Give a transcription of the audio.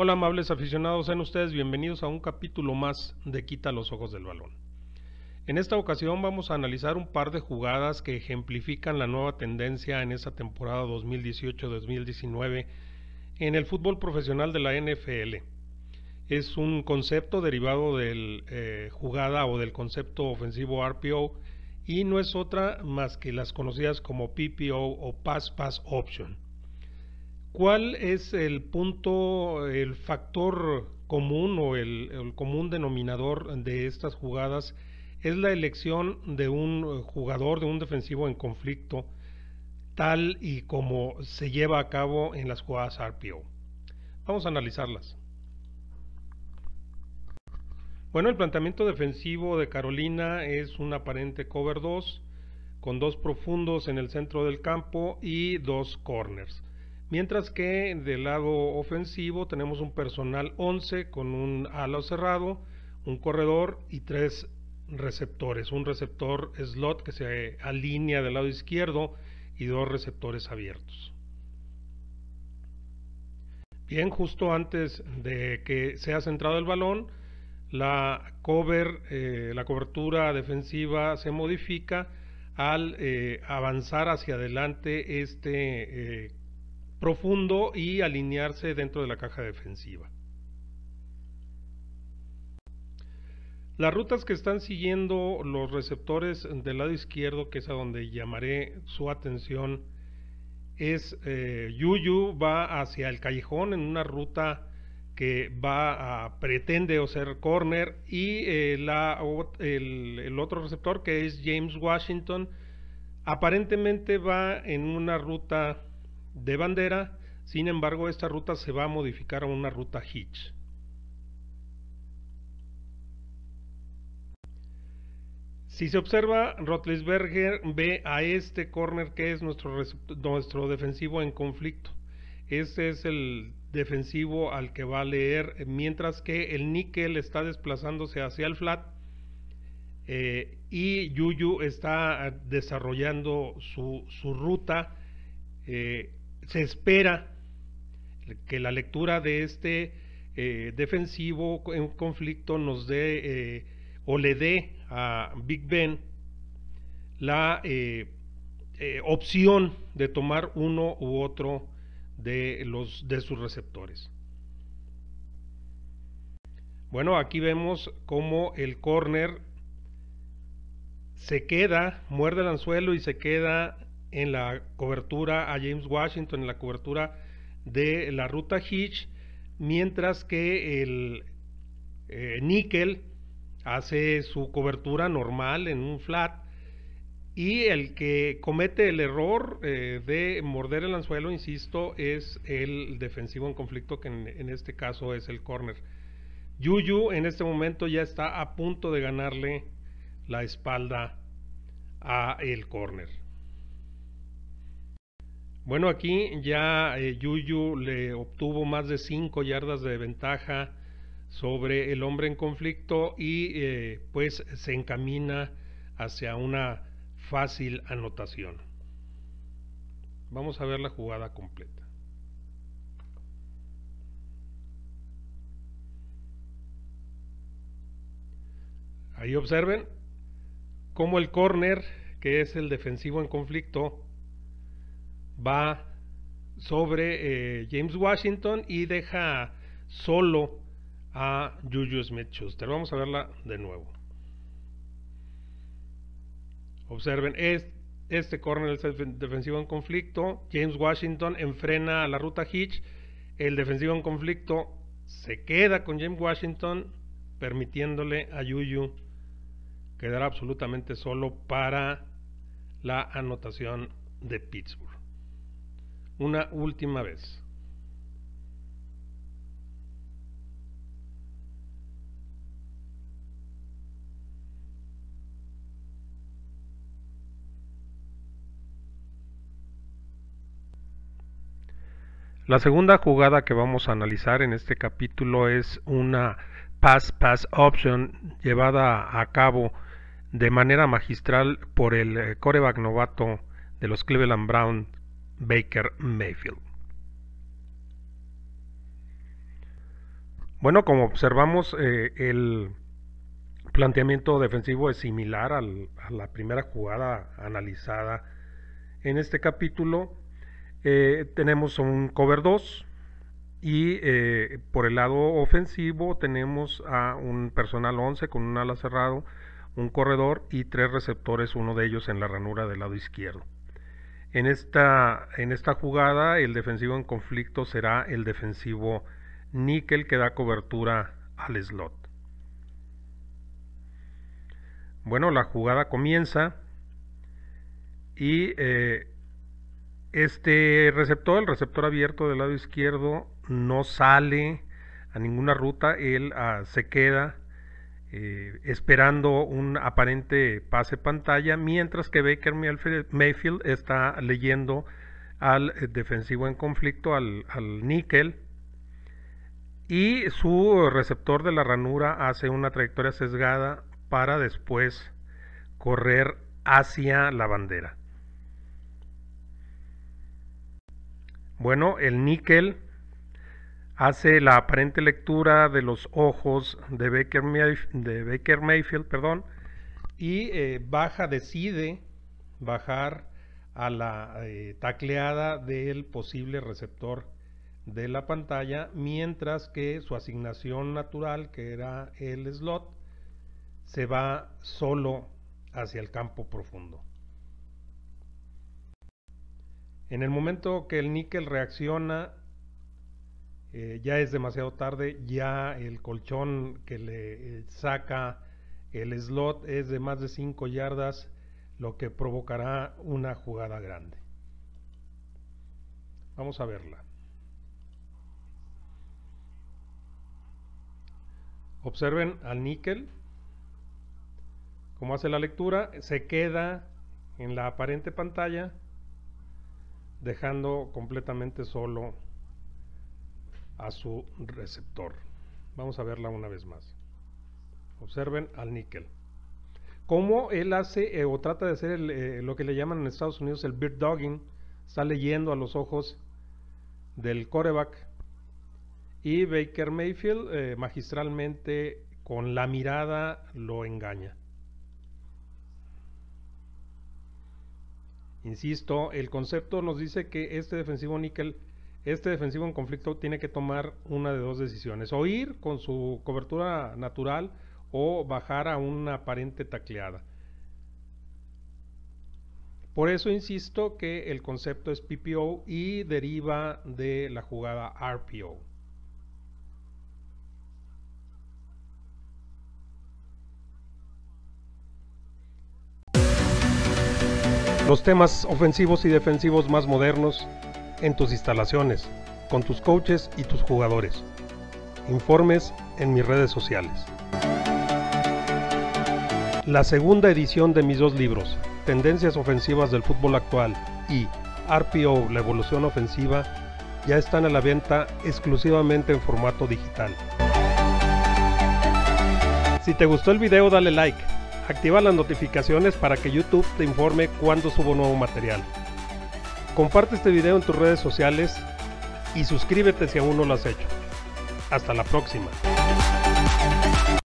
Hola amables aficionados, sean ustedes bienvenidos a un capítulo más de Quita los Ojos del Balón. En esta ocasión vamos a analizar un par de jugadas que ejemplifican la nueva tendencia en esta temporada 2018-2019 en el fútbol profesional de la NFL. Es un concepto derivado del eh, jugada o del concepto ofensivo RPO y no es otra más que las conocidas como PPO o Pass Pass Option. ¿Cuál es el punto, el factor común o el, común denominador de estas jugadas? Es la elección de un jugador, de un defensivo en conflicto, tal y como se lleva a cabo en las jugadas RPO. Vamos a analizarlas. Bueno, el planteamiento defensivo de Carolina es un aparente cover 2 con dos profundos en el centro del campo y dos corners. Mientras que del lado ofensivo tenemos un personal 11 con un ala cerrado, un corredor y tres receptores. Un receptor slot que se alinea del lado izquierdo y dos receptores abiertos. Bien, justo antes de que sea centrado el balón, la, cover, eh, la cobertura defensiva se modifica al eh, avanzar hacia adelante este eh, profundo y alinearse dentro de la caja defensiva. Las rutas que están siguiendo los receptores del lado izquierdo, que es a donde llamaré su atención, es eh, Yuyu va hacia el callejón en una ruta que va a pretende o ser corner y eh, el, otro receptor que es James Washington aparentemente va en una ruta de bandera, sin embargo esta ruta se va a modificar a una ruta hitch. Si se observa, Rotlisberger ve a este corner que es nuestro, nuestro defensivo en conflicto. Este es el defensivo al que va a leer, mientras que el níquel está desplazándose hacia el flat eh, y Yuyu está desarrollando su, su ruta eh, se espera que la lectura de este eh, defensivo en conflicto nos dé eh, o le dé a Big Ben la eh, opción de tomar uno u otro de, los, de sus receptores. Bueno, aquí vemos cómo el corner se queda, muerde el anzuelo y se queda en la cobertura a James Washington, en la cobertura de la ruta Hitch, mientras que el eh, Nickel hace su cobertura normal en un flat y el que comete el error eh, de morder el anzuelo, insisto, es el defensivo en conflicto, que en, este caso es el corner. Yuyu en este momento ya está a punto de ganarle la espalda a el corner. Bueno, aquí ya eh, Yuyu le obtuvo más de 5 yardas de ventaja sobre el hombre en conflicto y eh, pues se encamina hacia una fácil anotación. Vamos a ver la jugada completa. Ahí observen cómo el corner, que es el defensivo en conflicto, va sobre eh, James Washington y deja solo a Juju Smith Schuster. Vamos a verla de nuevo. Observen, este corner es el defensivo en conflicto. James Washington enfrena a la ruta Hitch. El defensivo en conflicto se queda con James Washington, permitiéndole a Juju quedar absolutamente solo para la anotación de Pittsburgh una última vez. La segunda jugada que vamos a analizar en este capítulo es una pass-pass option llevada a cabo de manera magistral por el eh, coreback novato de los Cleveland Browns, Baker Mayfield. Bueno, como observamos, eh, el planteamiento defensivo es similar a la primera jugada analizada en este capítulo. Eh, tenemos un cover 2 y eh, por el lado ofensivo tenemos a un personal 11 con un ala cerrado, un corredor y tres receptores, uno de ellos en la ranura del lado izquierdo. En esta, en esta jugada el defensivo en conflicto será el defensivo níquel que da cobertura al slot. Bueno, la jugada comienza y eh, este receptor, el receptor abierto del lado izquierdo, no sale a ninguna ruta, él ah, se queda eh, esperando un aparente pase pantalla, mientras que Baker Mayfield está leyendo al eh, defensivo en conflicto, al, al níquel, y su receptor de la ranura hace una trayectoria sesgada para después correr hacia la bandera. Bueno, el níquel hace la aparente lectura de los ojos de Baker, Mayfield perdón, y eh, baja, decide bajar a la eh, tacleada del posible receptor de la pantalla, mientras que su asignación natural, que era el slot, se va solo hacia el campo profundo. En el momento que el níquel reacciona, eh, ya es demasiado tarde, ya el colchón que le eh, saca el slot es de más de 5 yardas, lo que provocará una jugada grande. Vamos a verla. Observen al níquel, como hace la lectura, se queda en la aparente pantalla, dejando completamente solo a su receptor. Vamos a verla una vez más. Observen al níquel. Cómo él hace eh, o trata de hacer eh, lo que le llaman en Estados Unidos el bird dogging. Está leyendo a los ojos del coreback. Y Baker Mayfield eh, magistralmente con la mirada lo engaña. Insisto, el concepto nos dice que este defensivo níquel este defensivo en conflicto tiene que tomar una de dos decisiones, o ir con su cobertura natural o bajar a una aparente tacleada. Por eso insisto que el concepto es PPO y deriva de la jugada RPO. Los temas ofensivos y defensivos más modernos en tus instalaciones, con tus coaches y tus jugadores. Informes en mis redes sociales. La segunda edición de mis dos libros, Tendencias Ofensivas del Fútbol Actual y RPO, la evolución ofensiva, ya están a la venta exclusivamente en formato digital. Si te gustó el video dale like, activa las notificaciones para que YouTube te informe cuando subo nuevo material. Comparte este video en tus redes sociales y suscríbete si aún no lo has hecho. Hasta la próxima.